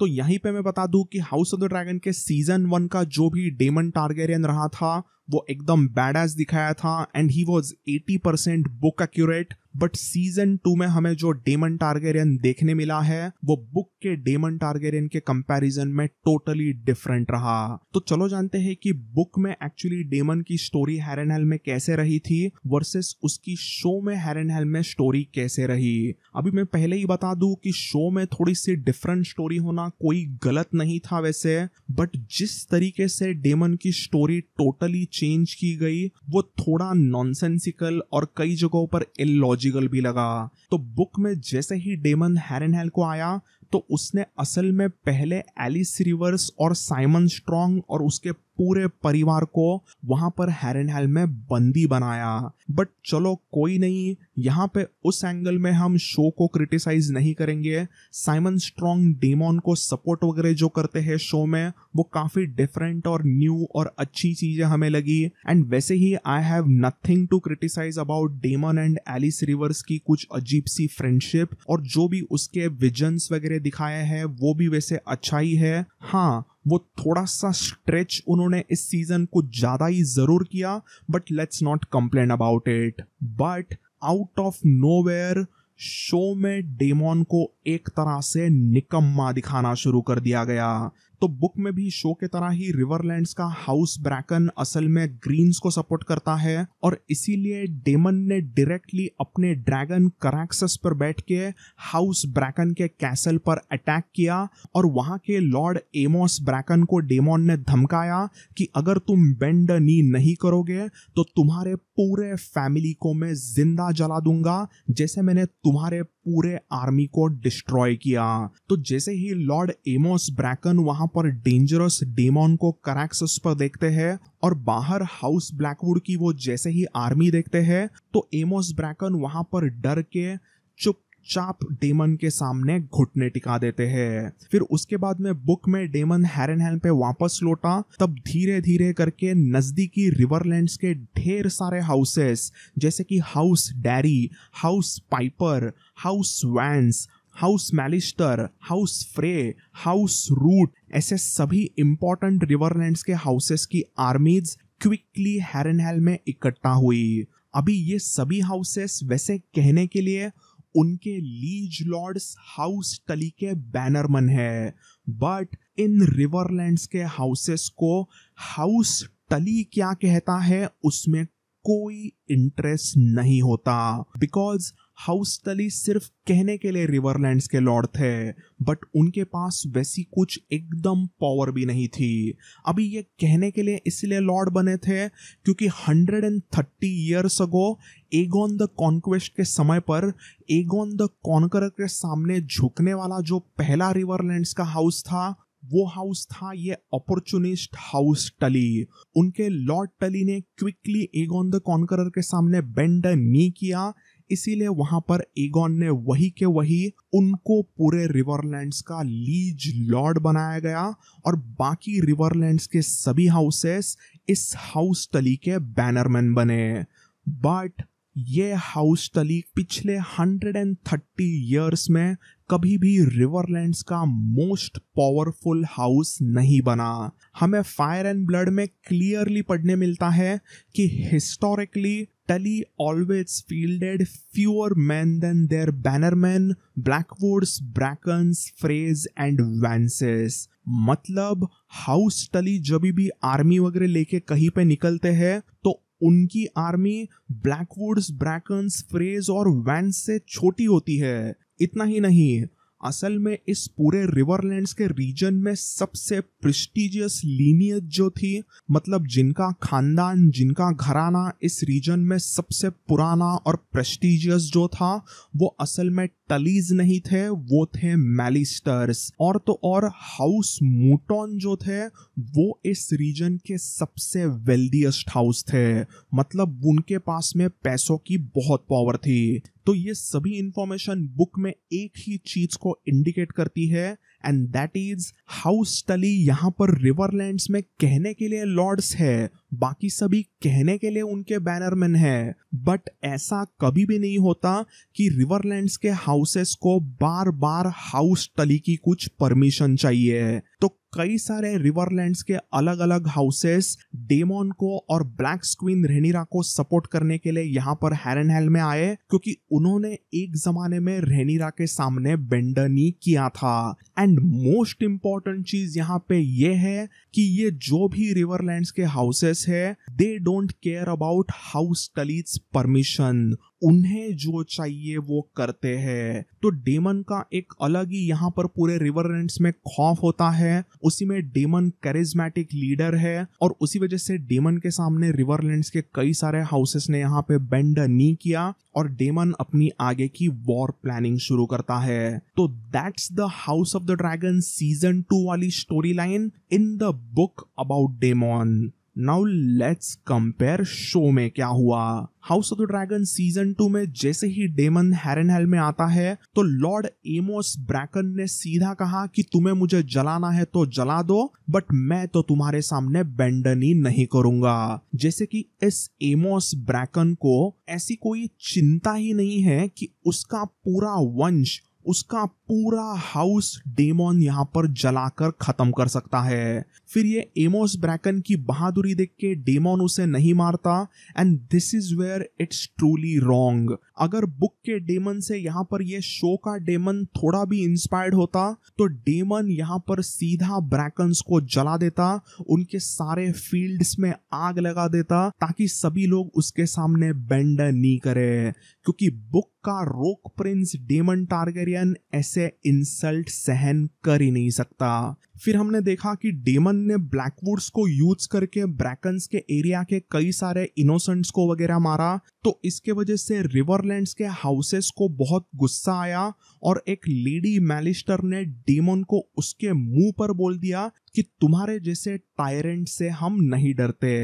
तो यहीं पे मैं बता दूं कि हाउस ऑफ द ड्रैगन के सीजन वन का जो भी डेमन टारगेरियन रहा था वो एकदम बैडास दिखाया था and he was eighty percent book accurate but season two में हमें जो डेमन टारगेरियन देखने मिला है वो बुक के डेमन टारगेरियन के कंपैरिजन में टोटली डिफरेंट रहा तो चलो जानते हैं कि बुक में एक्चुअली डेमन की स्टोरी हेरन हेल में कैसे रही थी वर्सेस उसकी शो में हेरन हेल में स्टोरी कैसे रही अभी मैं पहले ही बता दू कि शो में थोड़ी सी डिफरेंट स्टोरी होना कोई गलत नहीं था वैसे बट जिस तरीके से डेमन की स्टोरी टोटली चेंज की गई वो थोड़ा नॉनसेंसिकल और कई जगहों पर इलॉजिकल भी लगा तो बुक में जैसे ही डेमन हैरन हेल को आया तो उसने असल में पहले एलिस रिवर्स और साइमन स्ट्रॉन्ग और उसके पूरे परिवार को वहां पर हेरन हेल में बंदी बनाया बट चलो कोई नहीं यहाँ पे उस एंगल में हम शो को क्रिटिसाइज नहीं करेंगे साइमन स्ट्रॉन्ग डेमोन को सपोर्ट वगैरह जो करते हैं शो में वो काफी डिफरेंट और न्यू और अच्छी चीजें हमें लगी एंड वैसे ही I have nothing to criticize about Daemon and Alys Rivers की कुछ अजीब सी फ्रेंडशिप और जो भी उसके विजन्स वगैरह दिखाए हैं वो भी वैसे अच्छा ही है हाँ वो थोड़ा सा स्ट्रेच उन्होंने इस सीजन को ज्यादा ही जरूर किया but let's not complain about it but out of nowhere show में डेमोन को एक तरह से निकम्मा दिखाना शुरू कर दिया गया तो बुक में भी शो के तरह ही रिवरलैंड्स का हाउस ब्रैकन असल में ग्रीन्स को सपोर्ट करता है और इसीलिए डेमन ने डायरेक्टली अपने ड्रैगन कराक्सस पर बैठ के हाउस ब्रैकन के कैसल पर अटैक किया और वहां के लॉर्ड एमोस ब्रैकन को डेमोन ने धमकाया कि अगर तुम बेंड नी नहीं करोगे तो तुम्हारे पूरे फैमिली को मैं जिंदा जला दूंगा जैसे मैंने तुम्हारे पूरे आर्मी को डिस्ट्रॉय किया तो जैसे ही लॉर्ड एमोस ब्रैकन वहां पर डेंजरस डेमोन को कराक्सस पर देखते हैं और बाहर हाउस ब्लैकवुड की वो जैसे ही आर्मी देखते हैं तो एमोस ब्रैकन वहां पर डर के चुप चुपचाप डेमन के सामने घुटने टिका देते हैं फिर उसके बाद में बुक में डेमन हेरन हेल पे वापस लौटा तब धीरे धीरे करके नजदीकी रिवरलैंड्स के ढेर सारे हाउसेस जैसे कि House Darry House Piper House Vance House Mallister House Frey House Roote ऐसे सभी इंपॉर्टेंट रिवरलैंड्स के हाउसेस की आर्मीज क्विकली हेरन हेल में इकट्ठा हुई अभी ये सभी हाउसेस वैसे कहने के लिए उनके लीज लॉर्ड्स हाउस टली के बैनरमन है बट इन रिवरलैंड्स के हाउसेस को हाउस टली क्या कहता है उसमें कोई इंटरेस्ट नहीं होता बिकॉज हाउस टली सिर्फ कहने के लिए रिवरलैंड्स के लॉर्ड थे बट उनके पास वैसी कुछ एकदम पावर भी नहीं थी अभी ये कहने के लिए इसलिए लॉर्ड बने थे क्योंकि 130 years ago Aegon the Conquest के समय पर एगोन द कॉन्कर के सामने झुकने वाला जो पहला रिवरलैंड्स का हाउस था वो हाउस था ये अपॉर्चुनिस्ट हाउस टली उनके लॉर्ड टली ने क्विकली एगोन द कॉन्करर के सामने बेंड नी किया इसीलिए वहां पर एगॉन ने वही के वही उनको पूरे रिवरलैंड्स का लीज लॉर्ड बनाया गया और बाकी रिवरलैंड्स के सभी हाउसेस इस हाउस टली के बैनरमैन बने बट ये हाउस टली पिछले 130 इयर्स में कभी भी रिवरलैंड्स का मोस्ट पावरफुल हाउस नहीं बना हमें फायर एंड ब्लड में क्लियरली पढ़ने मिलता है कि historically Tully always fielded fewer men than their bannermen, Blackwoods, Brackens, Freys and Vances. मतलब हाउस टली जब भी आर्मी वगैरह लेके कहीं पे निकलते हैं तो उनकी आर्मी ब्लैकवुड्स ब्रैकन्स फ्रेज और वैन से छोटी होती है इतना ही नहीं असल में इस पूरे रिवरलैंड्स के रीजन में सबसे प्रिस्टिजियस लीनियत जो थी मतलब जिनका खानदान जिनका घराना इस रीजन में सबसे पुराना और प्रेस्टिजियस जो था वो असल में तलीज नहीं थे वो थे मैलिस्टर्स और तो और हाउस मूटोन जो थे वो इस रीजन के सबसे वेल्दीएस्ट हाउस थे मतलब उनके पास में पैसों की बहुत पावर थी तो ये सभी इंफॉर्मेशन बुक में एक ही चीज को इंडिकेट करती है एंड दैट इज हाउस टली यहाँ पर रिवरलैंड्स में कहने के लिए लॉर्ड्स है बाकी सभी कहने के लिए उनके बैनरमैन है बट ऐसा कभी भी नहीं होता कि रिवरलैंड्स के हाउसेस को बार बार हाउस टली की कुछ परमिशन चाहिए तो कई सारे रिवरलैंड्स के अलग अलग हाउसेस डेमोन को और ब्लैक स्क्वीन रेनिरा को सपोर्ट करने के लिए यहाँ पर हेरन हेल में आए क्योंकि उन्होंने एक जमाने में रेनिरा के सामने बेंडनी किया था एंड मोस्ट इंपॉर्टेंट चीज यहाँ पे ये है कि ये जो भी रिवरलैंड्स के हाउसेस है they don't care about House Tully's permission उन्हें जो चाहिए वो करते हैं तो डेमन का एक अलग ही यहाँ पर पूरे रिवर रेंट्स में खौफ होता है उसी में डेमन करिज्मेटिक लीडर है और उसी वजह से डेमन के सामने रिवर रेंट्स के कई सारे हाउसेस ने यहाँ पे बेंड नहीं किया और डेमन अपनी आगे की वॉर प्लानिंग शुरू करता है तो that's the House of the Dragon season two वाली storyline in the book about Daemon now let's compare show में क्या हुआ House of the Dragon season two में जैसे ही डेमन हेरन हेल में आता है तो लॉर्ड एमोस ब्रैकन ने सीधा कहा कि तुम्हें मुझे जलाना है तो जला दो बट मैं तो तुम्हारे सामने ही नहीं करूंगा जैसे कि इस एमोस ब्रैकन को ऐसी कोई चिंता ही नहीं है कि उसका पूरा वंश उसका पूरा हाउस डेमोन यहाँ पर जलाकर खत्म कर सकता है फिर ये एमोस ब्रैकन की बहादुरी देख के डेमोन उसे नहीं मारता and this is where it's truly wrong अगर बुक के डेमन से यहाँ पर ये शो का डेमन थोड़ा भी इंस्पायर्ड होता तो डेमन यहाँ पर सीधा ब्रैकन्स को जला देता उनके सारे फील्ड्स में आग लगा देता ताकि सभी लोग उसके सामने बेंड नहीं करे क्योंकि बुक का रोक प्रिंस डेमन टारगेरियन ऐसे से इंसल्ट सहन कर ही नहीं सकता फिर हमने देखा कि डेमन ने ब्लैकवुड्स को यूज करके ब्रैकन्स के एरिया के कई सारे इनोसेंट्स को वगैरह मारा तो इसके वजह से रिवरलैंड्स के हाउसेस को बहुत गुस्सा आया और एक लेडी मैलिस्टर ने डेमन को उसके मुंह पर बोल दिया कि तुम्हारे जैसे टायरेंट से हम नहीं डरते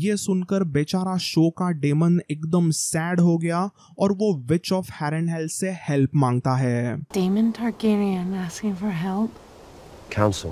ये सुनकर बेचारा शो का डेमन एकदम सैड हो गया और वो विच ऑफ हेरन हेल से हेल्प मांगता है Daemon asking for help council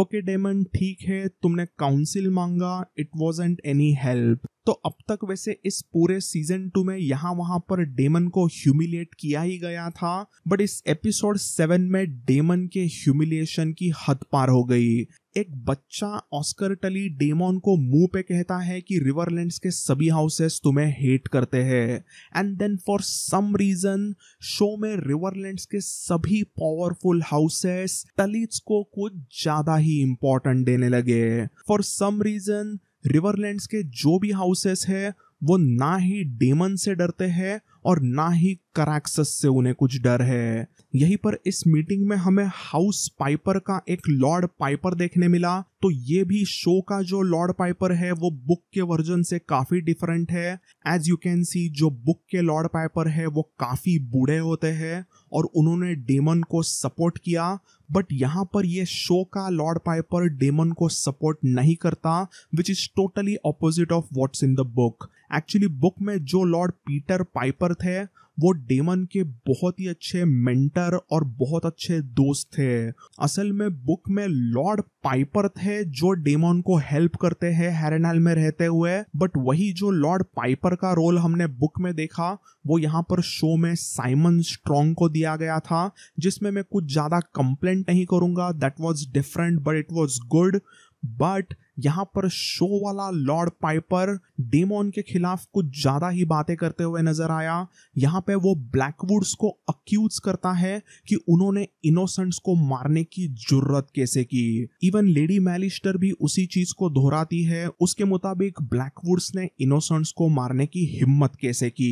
okay Daemon ठीक है तुमने काउंसिल मांगा इट वॉज एनी हेल्प तो अब तक वैसे इस पूरे सीजन टू में यहाँ वहां पर डेमन को ह्यूमिलेट किया ही गया था बट इस एपिसोड सेवन में डेमन के ह्यूमिलेशन की हद पार हो गई एक बच्चा ऑस्कर टली डेमोन को मुंह पे कहता है कि रिवरलैंड्स के सभी हाउसेस तुम्हें हेट करते हैं and then for some reason show में रिवरलैंड्स के सभी पावरफुल हाउसेस टलीट्स को कुछ ज्यादा ही इंपॉर्टेंट देने लगे फॉर सम रीजन रिवरलैंड्स के जो भी हाउसेस है वो ना ही डेमन से डरते हैं और ना ही कराक्सस से उन्हें कुछ डर है यहीं पर इस मीटिंग में हमें हाउस पाइपर का एक लॉर्ड पाइपर देखने मिला तो ये भी शो का जो लॉर्ड पाइपर है वो बुक के वर्जन से काफी डिफरेंट है एज यू कैन सी जो बुक के लॉर्ड पाइपर है वो काफी बूढ़े होते हैं और उन्होंने डेमन को सपोर्ट किया बट यहाँ पर ये शो का लॉर्ड पाइपर डेमन को सपोर्ट नहीं करता which is totally opposite of what's in the book actually book में जो लॉर्ड पीटर पाइपर थे वो डेमन के बहुत ही अच्छे मेंटर और बहुत अच्छे दोस्त थे असल में बुक में लॉर्ड पाइपर थे जो डेमन को हेल्प करते हैं हेरेनाल में रहते हुए बट वही जो लॉर्ड पाइपर का रोल हमने बुक में देखा वो यहाँ पर शो में साइमन स्ट्रॉन्ग को दिया गया था जिसमें मैं कुछ ज़्यादा कंप्लेंट नहीं करूँगा that was different but it was good but यहाँ पर शो वाला लॉर्ड पाइपर डेमोन के खिलाफ कुछ ज्यादा ही बातें करते हुए नजर आया यहाँ पे वो ब्लैकवुड्स को अक्यूज करता है कि उन्होंने इनोसेंट्स को मारने की जरूरत कैसे की इवन लेडी मैलिस्टर भी उसी चीज को दोहराती है उसके मुताबिक ब्लैकवुड्स ने इनोसेंट्स को मारने की हिम्मत कैसे की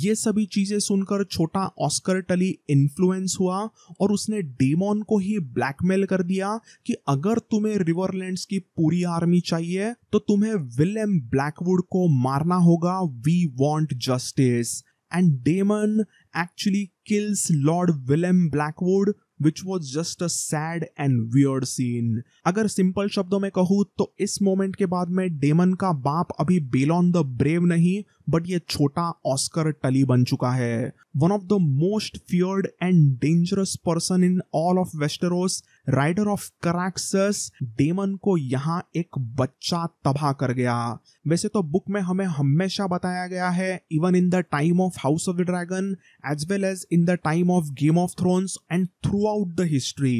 ये सभी चीजें सुनकर छोटा ऑस्कर टली इन्फ्लुएंस हुआ और उसने डेमोन को ही ब्लैकमेल कर दिया कि अगर तुम्हें रिवरलैंड्स की पूरी आर्मी चाहिए तो तुम्हें विलियम ब्लैकवुड को मारना होगा we want justice and Daemon actually kills Lord William Blackwood which was just a sad and weird scene अगर सिंपल शब्दों में कहूँ तो इस मोमेंट के बाद में डेमन का बाप अभी बेल ऑन द ब्रेव नहीं बट ये छोटा ऑस्कर टली बन चुका है one of the most feared and dangerous person in all of Westeros rider of Caraxes Daemon को यहाँ एक बच्चा तबाह कर गया वैसे तो बुक में हमें हमेशा बताया गया है even in the time of House of the Dragon as well as in the time of Game of Thrones and throughout the history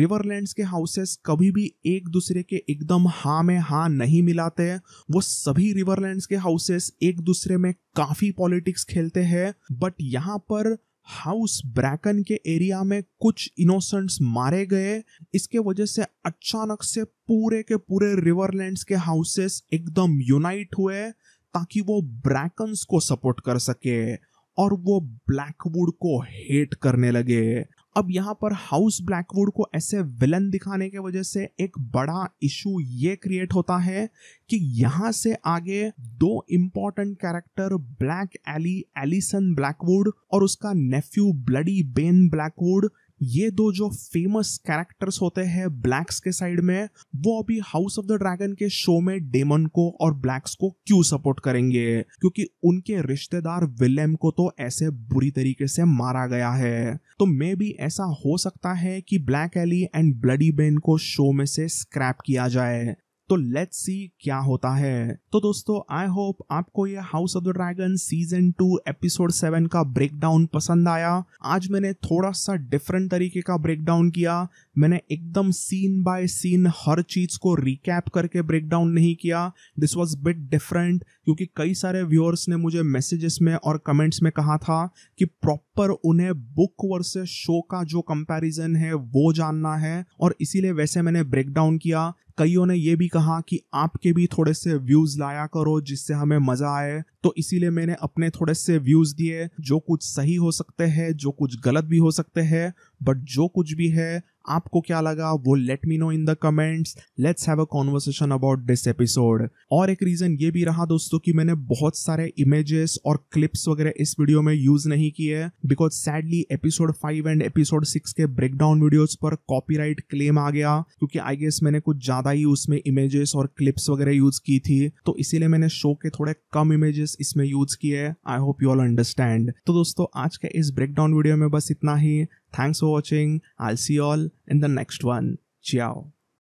Riverlands के हाउसेस कभी भी एक दूसरे के एकदम हाँ में हाँ नहीं मिलाते वो सभी रिवरलैंड्स के हाउसेस एक दूसरे दूसरे में काफी पॉलिटिक्स खेलते हैं बट यहाँ पर हाउस ब्रैकन के एरिया में कुछ इनोसेंट्स मारे गए इसके वजह से अचानक से पूरे के पूरे रिवरलैंड्स के हाउसेस एकदम यूनाइट हुए ताकि वो ब्रैकन्स को सपोर्ट कर सके और वो ब्लैकवुड को हेट करने लगे अब यहाँ पर हाउस ब्लैकवुड को ऐसे विलन दिखाने के वजह से एक बड़ा इशू ये क्रिएट होता है कि यहाँ से आगे दो important character Black Aly Alysanne Blackwood और उसका नेफ्यू ब्लडी बेन ब्लैकवुड ये दो जो फेमस कैरेक्टर्स होते हैं ब्लैक्स के साइड में वो अभी हाउस ऑफ द ड्रैगन के शो में डेमन को और ब्लैक्स को क्यों सपोर्ट करेंगे क्योंकि उनके रिश्तेदार विलेम को तो ऐसे बुरी तरीके से मारा गया है तो मे भी ऐसा हो सकता है कि Black Aly and Bloody Ben को शो में से स्क्रैप किया जाए तो लेट्स सी क्या होता है तो दोस्तों आई होप आपको ये House of the Dragon season two episode seven का ब्रेकडाउन पसंद आया आज मैंने थोड़ा सा डिफरेंट तरीके का ब्रेकडाउन किया मैंने एकदम सीन बाय सीन हर चीज को रिकैप करके ब्रेक डाउन नहीं किया दिस वॉज बिट डिफरेंट क्योंकि कई सारे व्यूअर्स ने मुझे मैसेजेस में और कमेंट्स में कहा था कि प्रॉपर उन्हें बुक वर्सेस शो का जो कंपैरिजन है वो जानना है और इसीलिए वैसे मैंने ब्रेक डाउन किया कईयों ने ये भी कहा कि आपके भी थोड़े से व्यूज लाया करो जिससे हमें मजा आए तो इसीलिए मैंने अपने थोड़े से व्यूज दिए जो कुछ सही हो सकते हैं जो कुछ गलत भी हो सकते हैं बट जो कुछ भी है आपको क्या लगा वो let me know in the comments let's have a conversation about this episode और एक रीज़न ये भी रहा दोस्तों कि मैंने बहुत सारे इमेजेस और क्लिप्स वगैरह इस वीडियो में यूज़ नहीं किए because sadly episode five and episode six के ब्रेकडाउन वीडियोज पर कॉपी क्लेम आ गया क्योंकि आई गेस मैंने कुछ ज़्यादा ही उसमें इमेजेस और क्लिप्स वगैरह यूज़ की थी तो इसीलिए मैंने शो के थोड़े कम इमेजेस इसमें यूज़ किए I hope you all understand तो दोस्तों आज के इस ब्रेकडाउन वीडियो में बस इतना ही Thanks for watching. I'll see you all in the next one. Ciao.